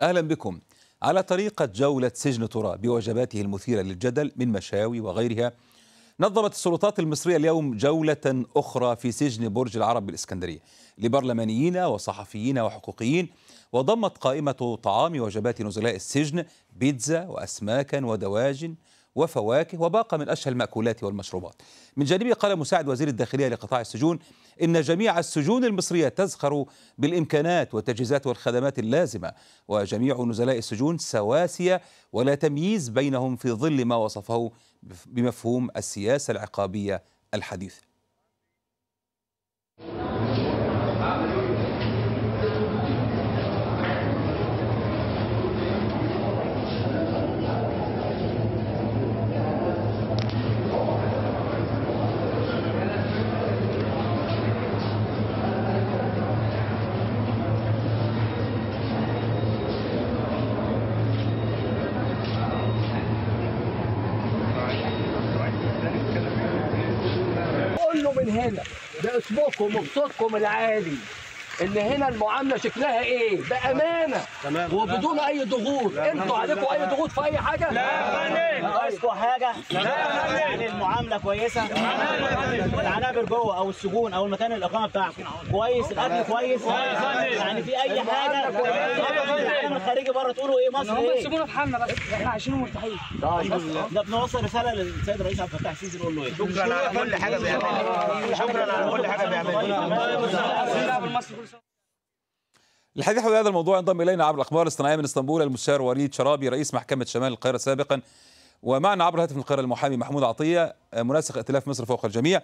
أهلا بكم على طريقة جولة سجن تراب بوجباته المثيرة للجدل من مشاوي وغيرها نظمت السلطات المصرية اليوم جولة أخرى في سجن برج العرب بالإسكندرية لبرلمانيين وصحفيين وحقوقيين وضمت قائمة طعام وجبات نزلاء السجن بيتزا وأسماكا ودواجن وفواكه وباقة من أشهى المأكولات والمشروبات من جانبه قال مساعد وزير الداخلية لقطاع السجون إن جميع السجون المصرية تزخر بالإمكانات والتجهيزات والخدمات اللازمة وجميع نزلاء السجون سواسية ولا تمييز بينهم في ظل ما وصفه بمفهوم السياسة العقابية الحديثة هنا ده اسمكم وصوتكم العالي ان هنا المعامله شكلها ايه بامانه تمام وبدون اي ضغوط انتوا عليكم اي ضغوط في اي حاجه لا ناقصكم حاجه لا يعني المعامله كويسه العنابر جوه او السجون او المكان الاقامه بتاعكم كويس الاكل كويس يعني في اي حاجه العالم الخارجي بره تقولوا ايه مصر ايه سيبونا في حالنا بس احنا عايشين ومرتاحين ده بنوصل رساله للسيد الرئيس عبد الفتاح السيسي نقول له ايه شكرا على كل حاجه بيعملها شكرا على كل حاجه بيعملها للحديث حول هذا الموضوع انضم الينا عبر الاخبار الاصطناعيه من اسطنبول المستشار وليد شرابي رئيس محكمه شمال القاهره سابقا ومعنا عبر الهاتف من القاهره المحامي محمود عطيه مناسق ائتلاف مصر فوق الجميع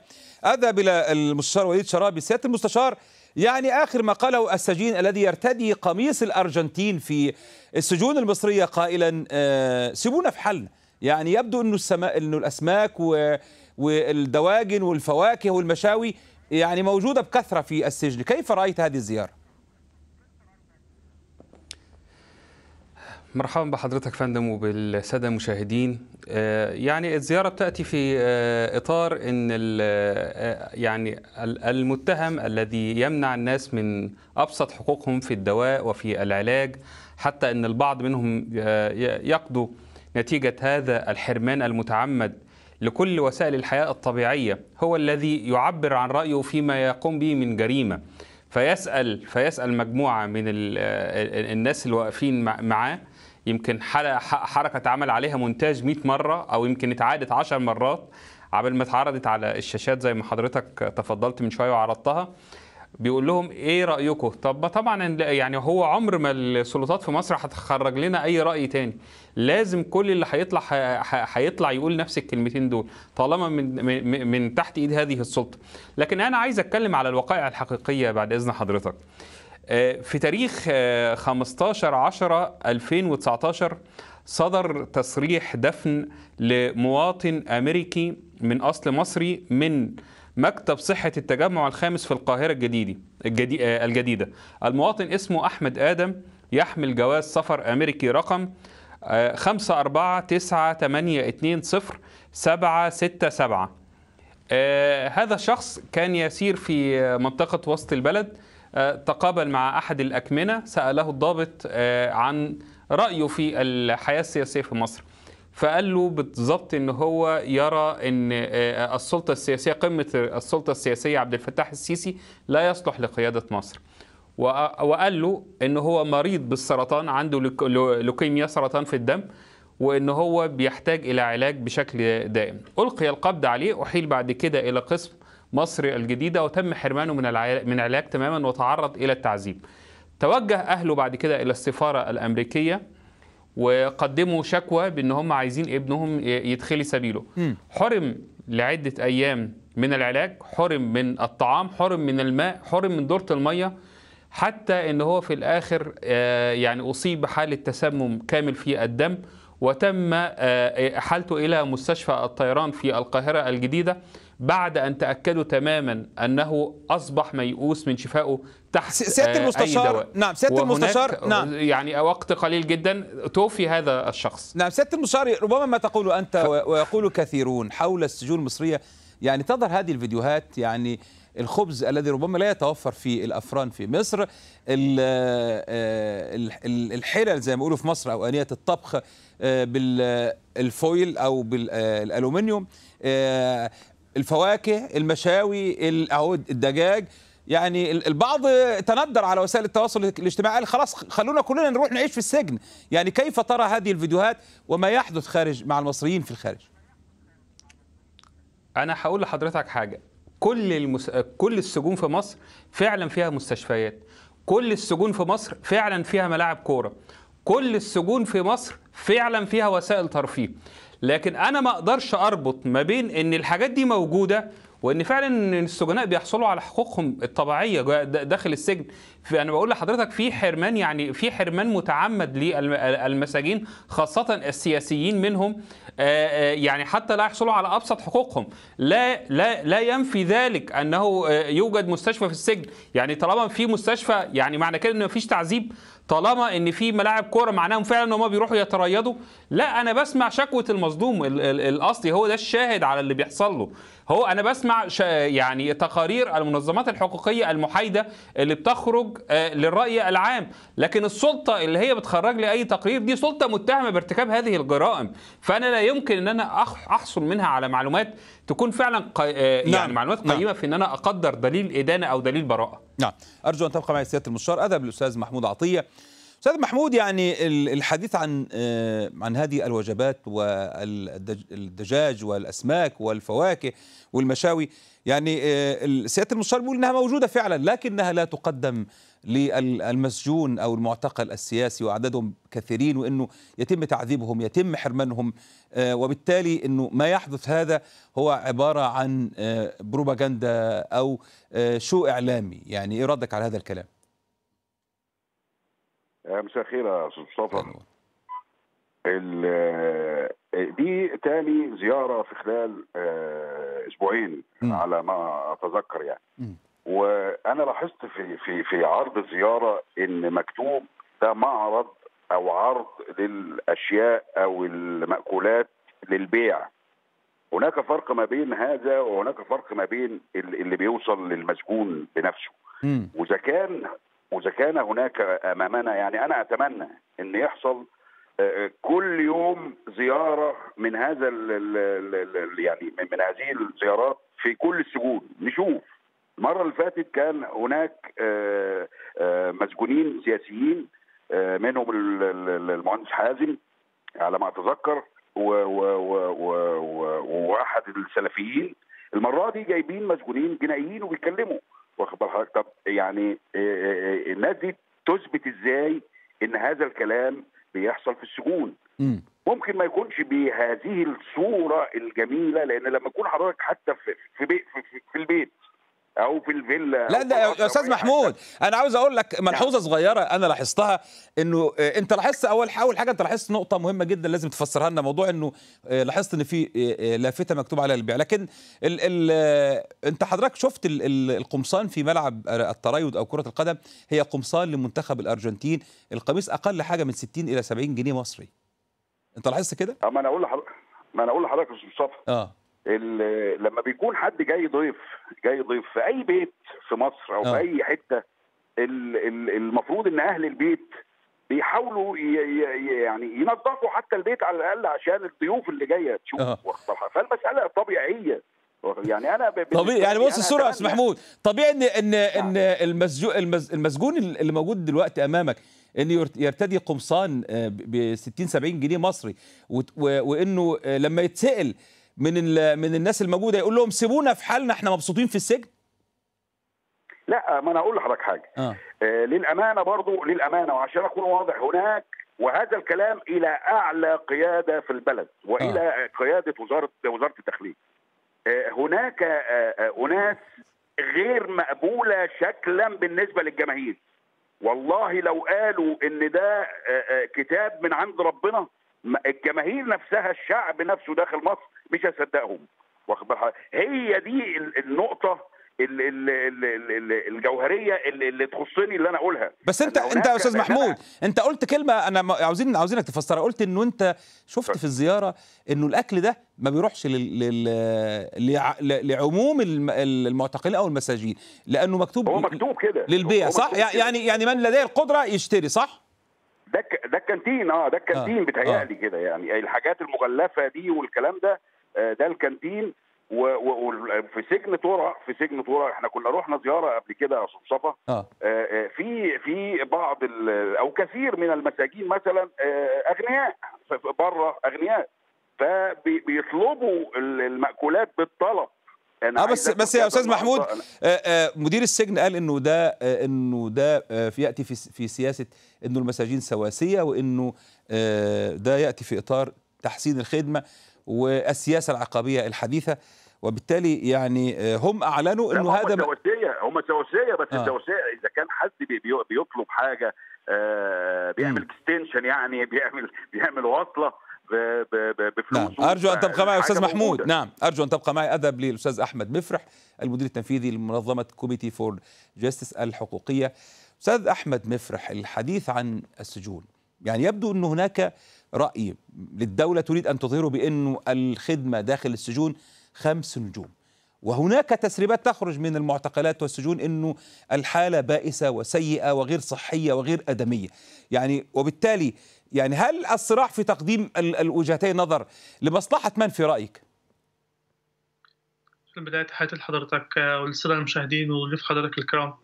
اذهب الى المستشار وليد شرابي سياده المستشار يعني اخر ما قاله السجين الذي يرتدي قميص الارجنتين في السجون المصريه قائلا آه، سيبونا في حالنا يعني يبدو انه السما... انه الاسماك والدواجن والفواكه والمشاوي يعني موجوده بكثره في السجن كيف رايت هذه الزياره مرحبا بحضرتك فندم وبالساده المشاهدين آه، يعني الزياره بتاتي في آه، اطار ان آه، يعني المتهم الذي يمنع الناس من ابسط حقوقهم في الدواء وفي العلاج حتى ان البعض منهم يقضوا نتيجه هذا الحرمان المتعمد لكل وسائل الحياه الطبيعيه هو الذي يعبر عن رايه فيما يقوم به من جريمه فيسال فيسال مجموعه من الناس اللي واقفين معاه يمكن حركه اتعمل عليها مونتاج 100 مره او يمكن اتعادت 10 مرات قبل ما اتعرضت على الشاشات زي ما حضرتك تفضلت من شويه وعرضتها بيقول لهم ايه رايكم طب طبعا يعني هو عمر ما السلطات في مصر هتخرج لنا اي راي تاني لازم كل اللي هيطلع هيطلع يقول نفس الكلمتين دول طالما من, من من تحت ايد هذه السلطه لكن انا عايز اتكلم على الوقائع الحقيقيه بعد اذن حضرتك آه، في تاريخ 15 10 2019 صدر تصريح دفن لمواطن امريكي من اصل مصري من مكتب صحة التجمع الخامس في القاهرة الجديدة آه، الجديدة المواطن اسمه أحمد آدم يحمل جواز سفر أمريكي رقم 5 آه، هذا الشخص كان يسير في منطقة وسط البلد آه، تقابل مع أحد الأكمنة سأله الضابط آه، عن رأيه في الحياة السياسية في مصر فقال له بالظبط ان هو يرى ان آه، السلطه السياسيه قمه السلطه السياسيه عبد الفتاح السيسي لا يصلح لقياده مصر وقال له ان هو مريض بالسرطان عنده لوكيميا سرطان في الدم وان هو بيحتاج الى علاج بشكل دائم القي القبض عليه احيل بعد كده الى قسم مصر الجديدة وتم حرمانه من من العلاج تماما وتعرض إلى التعذيب توجه أهله بعد كده إلى السفارة الأمريكية وقدموا شكوى بأن هم عايزين ابنهم يدخلي سبيله حرم لعدة أيام من العلاج حرم من الطعام حرم من الماء حرم من دورة المية حتى ان هو في الاخر آه، يعني اصيب بحاله تسمم كامل في الدم وتم احالته آه، الى مستشفى الطيران في القاهره الجديده بعد أن تأكدوا تماما أنه أصبح ميؤوس من شفائه تحت سيادة آه، المستشار نعم سيادة المستشار نعم يعني وقت قليل جدا توفي هذا الشخص نعم سيادة المستشار ربما ما تقول أنت ويقول كثيرون حول السجون المصرية يعني تظهر هذه الفيديوهات يعني الخبز الذي ربما لا يتوفر في الافران في مصر آه، الحلل زي ما بيقولوا في مصر او انيه الطبخ آه، بالفويل او بالالومنيوم الفواكه المشاوي اهو الدجاج يعني البعض تندر على وسائل التواصل الاجتماعي قال خلاص خلونا كلنا نروح نعيش في السجن يعني كيف ترى هذه الفيديوهات وما يحدث خارج مع المصريين في الخارج انا هقول لحضرتك حاجه كل المس... كل السجون في مصر فعلا فيها مستشفيات كل السجون في مصر فعلا فيها ملاعب كوره كل السجون في مصر فعلا فيها وسائل ترفيه لكن انا ما اقدرش اربط ما بين ان الحاجات دي موجوده وان فعلا السجناء بيحصلوا على حقوقهم الطبيعيه داخل السجن انا بقول لحضرتك في حرمان يعني في حرمان متعمد للمساجين خاصه السياسيين منهم آه، آه، يعني حتى لا يحصلوا على ابسط حقوقهم لا لا لا ينفي ذلك انه آه، يوجد مستشفى في السجن يعني طالما في مستشفى يعني معنى كده ان مفيش تعذيب طالما ان في ملاعب كوره معناهم فعلا ان هم بيروحوا يتريضوا لا انا بسمع شكوه المصدوم الاصلي هو ده الشاهد على اللي بيحصل له هو انا بسمع يعني تقارير المنظمات الحقوقيه المحايده اللي بتخرج تخرج آه، للرأي العام لكن السلطة اللي هي بتخرج لي أي تقرير دي سلطة متهمة بارتكاب هذه الجرائم فأنا لا يمكن أن أنا أحصل منها على معلومات تكون فعلا قي... آه، يعني نعم. معلومات نعم. قيمة نعم. في أن أنا أقدر دليل إدانة أو دليل براءة نعم أرجو أن تبقى معي سيادة المستشار أذهب للأستاذ محمود عطية استاذ محمود يعني الحديث عن آه، عن هذه الوجبات والدجاج والاسماك والفواكه والمشاوي يعني آه، سياده المستشار بيقول انها موجوده فعلا لكنها لا تقدم للمسجون او المعتقل السياسي واعدادهم كثيرين وانه يتم تعذيبهم يتم حرمانهم آه، وبالتالي انه ما يحدث هذا هو عباره عن آه، بروباغندا او شو اعلامي يعني ايه ردك على هذا الكلام مساء الخير يا استاذ مصطفى آه، دي تاني زياره في خلال آه، اسبوعين على ما اتذكر يعني وانا لاحظت في في في عرض الزياره ان مكتوب ده معرض او عرض للاشياء او الماكولات للبيع هناك فرق ما بين هذا وهناك فرق ما بين اللي بيوصل للمسجون بنفسه واذا كان واذا كان هناك امامنا يعني انا اتمنى ان يحصل كل يوم زياره من هذا الـ الـ يعني من هذه الزيارات في كل السجون نشوف المره اللي فاتت كان هناك آه، آه، مسجونين سياسيين آه، منهم المهندس حازم على ما اتذكر وواحد السلفيين المره دي جايبين مسجونين جنائيين وبيتكلموا واخد طب يعني الناس دي تثبت ازاي هذا الكلام بيحصل في السجون ممكن ما يكونش بهذه الصوره الجميله لان لما يكون حضرتك حتى في في, في, في البيت او في الفيلا لا ده يا استاذ محمود انا عاوز اقول لك نعم. ملحوظه صغيره انا لاحظتها انه آه، انت لاحظت اول اول حاجه انت لاحظت نقطه مهمه جدا لازم تفسرها لنا موضوع انه آه، لاحظت ان في آه، لافته مكتوب عليها البيع لكن الـ الـ انت حضرتك شفت القمصان في ملعب التريض او كره القدم هي قمصان لمنتخب الارجنتين القميص اقل حاجه من 60 الى 70 جنيه مصري انت لاحظت كده؟ ما انا اقول لحضرتك ما انا اقول لحضرتك يا استاذ مصطفى اه لما بيكون حد جاي ضيف جاي ضيف في اي بيت في مصر او في آه. اي حته المفروض ان اهل البيت بيحاولوا يعني ينظفوا حتى البيت على الاقل عشان الضيوف اللي جايه تشوف آه. فالمساله طبيعيه يعني انا طبيعي يعني بص الصوره يا استاذ محمود طبيعي ان ان نعم. ان المسجون المسجون اللي موجود دلوقتي امامك انه يرتدي قمصان آه، ب 60 70 جنيه مصري وانه لما يتسال من من الناس الموجوده يقول لهم سيبونا في حالنا احنا مبسوطين في السجن لا ما انا اقول لحضرتك حاجه آه. آه للامانه برضو للامانه وعشان اكون واضح هناك وهذا الكلام الى اعلى قياده في البلد والى آه. قياده وزاره وزاره الداخليه آه هناك آه،, آه اناس غير مقبوله شكلا بالنسبه للجماهير والله لو قالوا ان ده آه، آه، كتاب من عند ربنا الجماهير نفسها الشعب نفسه داخل مصر مش هيصدقهم واخد هي دي النقطه الجوهريه اللي تخصني اللي انا اقولها بس انت انت يا استاذ محمود انت قلت كلمه انا عاوزين عاوزينك تفسرها قلت انه انت شفت في الزياره انه الاكل ده ما بيروحش لل... لل... لعموم المعتقلين او المساجين لانه مكتوب هو مكتوب كده للبيع صح مكتوب يعني يعني من لديه القدره يشتري صح ده ده الكانتين اه ده الكانتين آه. بتهيألي آه. كده يعني. يعني الحاجات المغلفه دي والكلام ده آه، ده الكانتين وفي سجن طرق في سجن طرق احنا كنا رحنا زياره قبل كده يا مصطفى آه. آه،, آه. في في بعض او كثير من المساجين مثلا اغنياء بره اغنياء فبيطلبوا المأكولات بالطلب اه بس بس يا استاذ محمود آه آه مدير السجن قال انه ده آه انه ده آه ياتي في في سياسه انه المساجين سواسيه وانه آه ده ياتي في اطار تحسين الخدمه والسياسه العقابيه الحديثه وبالتالي يعني آه، هم اعلنوا انه هذا سواسيه هم سواسيه بس آه. سواسيه اذا كان حد بيطلب حاجه آه، بيعمل اكستنشن يعني بيعمل بيعمل وصله بفلوس نعم. ارجو ان تبقى معي استاذ محمود موجودة. نعم ارجو ان تبقى معي اذهب للاستاذ احمد مفرح المدير التنفيذي لمنظمه كوميتي فور جاستس الحقوقيه استاذ احمد مفرح الحديث عن السجون يعني يبدو ان هناك راي للدوله تريد ان تظهره بانه الخدمه داخل السجون خمس نجوم وهناك تسريبات تخرج من المعتقلات والسجون انه الحاله بائسه وسيئه وغير صحيه وغير ادميه يعني وبالتالي يعني هل الصراع في تقديم الوجهتي النظر لمصلحه من في رايك؟ في بدايه تحياتي لحضرتك وللساده المشاهدين وضيوف حضرتك الكرام.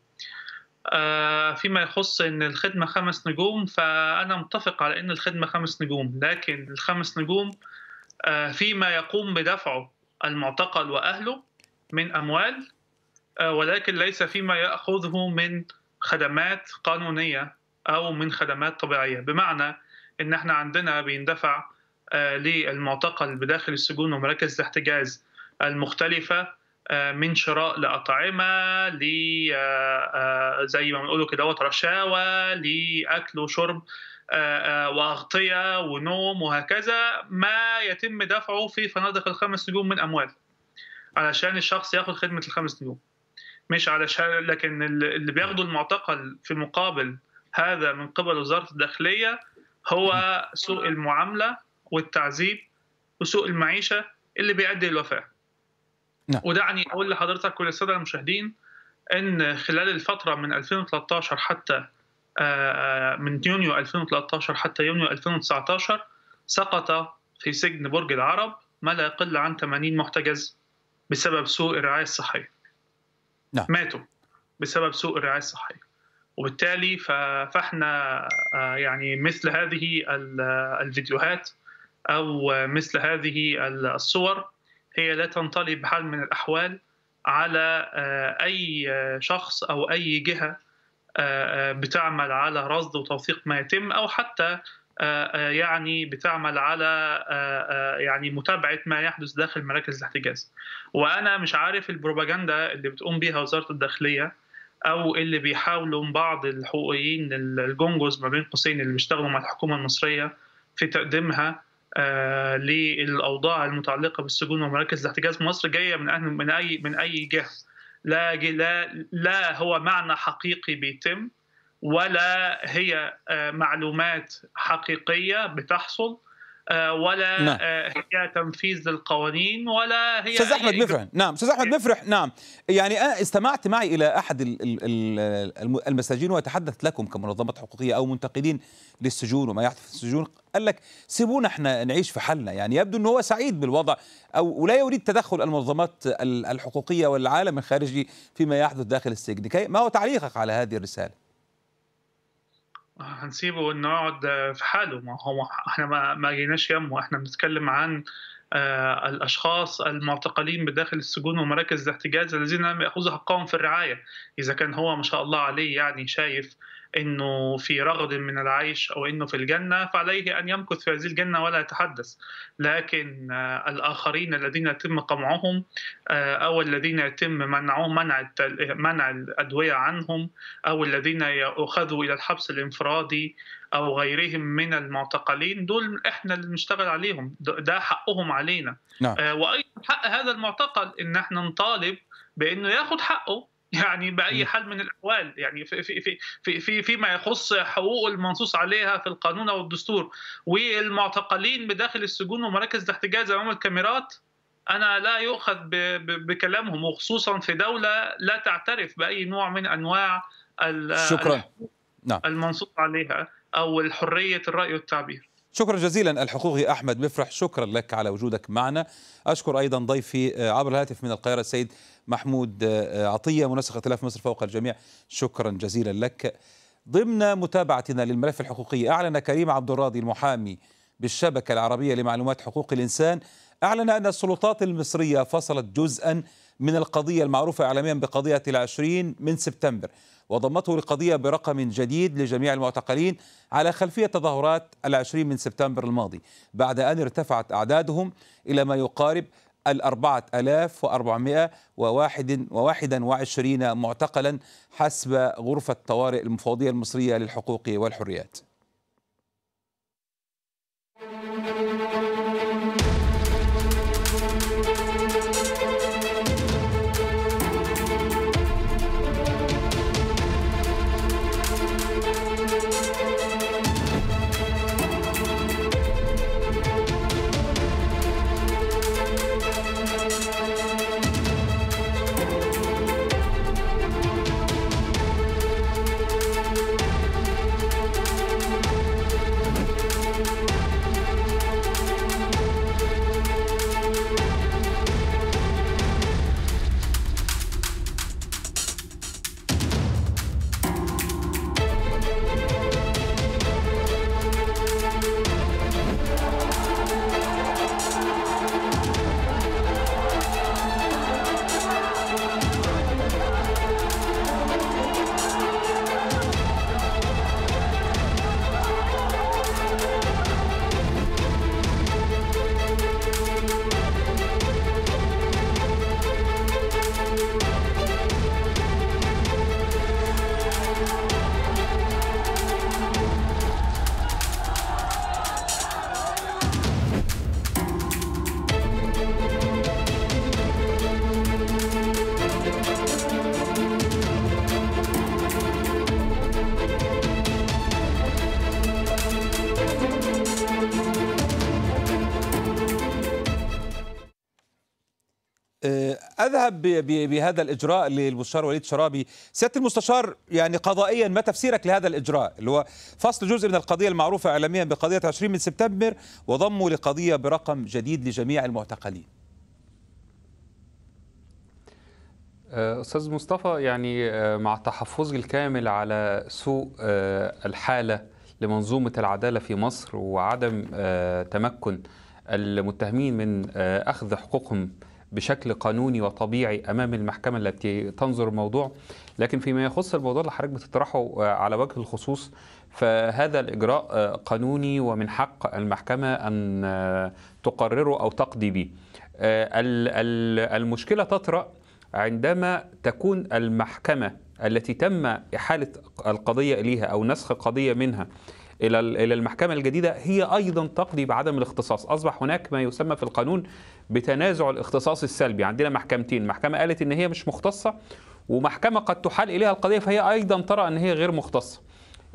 آه، فيما يخص ان الخدمه خمس نجوم فانا متفق على ان الخدمه خمس نجوم لكن الخمس نجوم آه، فيما يقوم بدفعه المعتقل واهله من اموال آه، ولكن ليس فيما ياخذه من خدمات قانونيه او من خدمات طبيعيه بمعنى ان احنا عندنا بيندفع آه، للمعتقل بداخل السجون ومراكز الاحتجاز المختلفه آه، من شراء لأطعمة ل آه، زي ما بنقولوا كده رشاوه لأكل وشرب وأغطية ونوم وهكذا ما يتم دفعه في فنادق الخمس نجوم من أموال علشان الشخص ياخد خدمة الخمس نجوم مش علشان لكن اللي بياخده المعتقل في مقابل هذا من قبل وزارة الداخلية هو سوء المعامله والتعذيب وسوء المعيشه اللي بيؤدي للوفاه. نعم. ودعني اقول لحضرتك وللساده المشاهدين ان خلال الفتره من 2013 حتى آه، من يونيو 2013 حتى يونيو 2019 سقط في سجن برج العرب ما لا يقل عن 80 محتجز بسبب سوء الرعايه الصحيه. نعم. ماتوا بسبب سوء الرعايه الصحيه. وبالتالي فاحنا آه، يعني مثل هذه الفيديوهات او مثل هذه الصور هي لا تنطلي بحال من الاحوال على آه، اي شخص او اي جهه آه، بتعمل على رصد وتوثيق ما يتم او حتى يعني بتعمل على يعني متابعه ما يحدث داخل مراكز الاحتجاز وانا مش عارف البروباجندا اللي بتقوم بها وزاره الداخليه او اللي بيحاولوا بعض الحقوقيين الجونجوز ما بين قوسين اللي بيشتغلوا مع الحكومه المصريه في تقديمها آه للاوضاع المتعلقه بالسجون ومراكز الاحتجاز في مصر جايه من من اي من اي جهه لا لا لا هو معنى حقيقي بيتم ولا هي آه، معلومات حقيقيه بتحصل آه، ولا نعم. آه، هي تنفيذ للقوانين ولا هي استاذ احمد مفرح نعم استاذ احمد إيه. مفرح نعم يعني انا استمعت معي الى احد المساجين ويتحدث لكم كمنظمات حقوقيه او منتقدين للسجون وما يحدث في السجون قال لك سيبونا احنا نعيش في حالنا يعني يبدو انه هو سعيد بالوضع او ولا يريد تدخل المنظمات الحقوقيه والعالم الخارجي فيما يحدث داخل السجن ما هو تعليقك على هذه الرساله هنسيبه انه يقعد آه، في حاله ما هو احنا ما, ما جيناش يمه احنا بنتكلم عن آه، الاشخاص المعتقلين بداخل السجون ومراكز الاحتجاز الذين لم ياخذوا حقهم في الرعايه اذا كان هو ما شاء الله عليه يعني شايف انه في رغد من العيش او انه في الجنه فعليه ان يمكث في هذه الجنه ولا يتحدث لكن آه، الاخرين الذين يتم قمعهم آه، او الذين يتم منعهم منع منع الادويه عنهم او الذين يؤخذوا الى الحبس الانفرادي او غيرهم من المعتقلين دول احنا اللي بنشتغل عليهم ده حقهم علينا نعم. آه، وايضا حق هذا المعتقل ان احنا نطالب بانه ياخد حقه يعني باي حال من الاحوال يعني في في في في فيما يخص حقوقه المنصوص عليها في القانون او الدستور والمعتقلين بداخل السجون ومراكز الاحتجاز امام الكاميرات انا لا يؤخذ بكلامهم وخصوصا في دوله لا تعترف باي نوع من انواع شكرا نعم المنصوص عليها او الحريه الراي والتعبير شكرا جزيلا الحقوقي احمد مفرح شكرا لك على وجودك معنا اشكر ايضا ضيفي آه، عبر الهاتف من القاهره السيد محمود آه، آه، عطيه منسق ائتلاف مصر فوق الجميع شكرا جزيلا لك ضمن متابعتنا للملف الحقوقي اعلن كريم عبد الراضي المحامي بالشبكه العربيه لمعلومات حقوق الانسان اعلن ان السلطات المصريه فصلت جزءا من القضية المعروفة إعلاميا بقضية العشرين من سبتمبر وضمته لقضية برقم جديد لجميع المعتقلين على خلفية تظاهرات العشرين من سبتمبر الماضي بعد أن ارتفعت أعدادهم إلى ما يقارب الأربعة ألاف وأربعمائة وواحد وواحدا وعشرين معتقلا حسب غرفة طوارئ المفوضية المصرية للحقوق والحريات اذهب بهذا الاجراء للمستشار وليد شرابي سياده المستشار يعني قضائيا ما تفسيرك لهذا الاجراء اللي هو فصل جزء من القضيه المعروفه اعلاميا بقضيه 20 من سبتمبر وضمه لقضيه برقم جديد لجميع المعتقلين آه، استاذ مصطفى يعني آه، مع تحفظي الكامل على سوء آه، الحاله لمنظومه العداله في مصر وعدم تمكن المتهمين من اخذ حقوقهم بشكل قانوني وطبيعي امام المحكمه التي تنظر الموضوع لكن فيما يخص الموضوع اللي حضرتك بتطرحه آه، على وجه الخصوص فهذا الاجراء آه، قانوني ومن حق المحكمه ان آه، تقرره او تقضي به المشكله تطرا عندما تكون المحكمه التي تم احاله القضيه اليها او نسخ قضيه منها الى الى المحكمه الجديده هي ايضا تقضي بعدم الاختصاص اصبح هناك ما يسمى في القانون بتنازع الاختصاص السلبي عندنا محكمتين محكمه قالت ان هي مش مختصه ومحكمه قد تحال اليها القضيه فهي ايضا ترى ان هي غير مختصه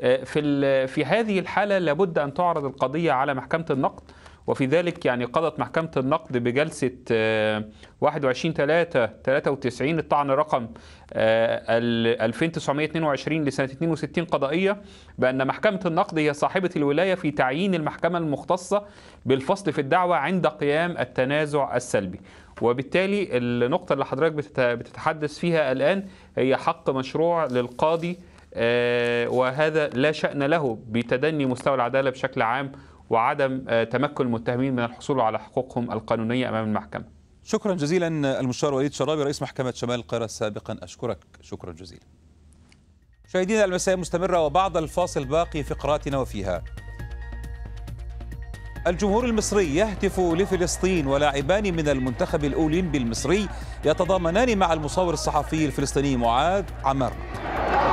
آه، في في هذه الحاله لابد ان تعرض القضيه على محكمه النقد وفي ذلك يعني قضت محكمة النقد بجلسة 21 3 93 الطعن رقم 2922 آه، لسنة 62 قضائية بأن محكمة النقد هي صاحبة الولاية في تعيين المحكمة المختصة بالفصل في الدعوة عند قيام التنازع السلبي وبالتالي النقطة اللي حضرتك بتتحدث فيها الآن هي حق مشروع للقاضي آه، وهذا لا شأن له بتدني مستوى العدالة بشكل عام وعدم آه، تمكن المتهمين من الحصول على حقوقهم القانونية أمام المحكمة شكرا جزيلا المشار وليد شرابي رئيس محكمة شمال القاهرة سابقا أشكرك شكرا جزيلا مشاهدينا المساء مستمرة وبعد الفاصل باقي فقراتنا وفيها الجمهور المصري يهتف لفلسطين ولاعبان من المنتخب الأولمبي المصري يتضامنان مع المصور الصحفي الفلسطيني معاذ عمر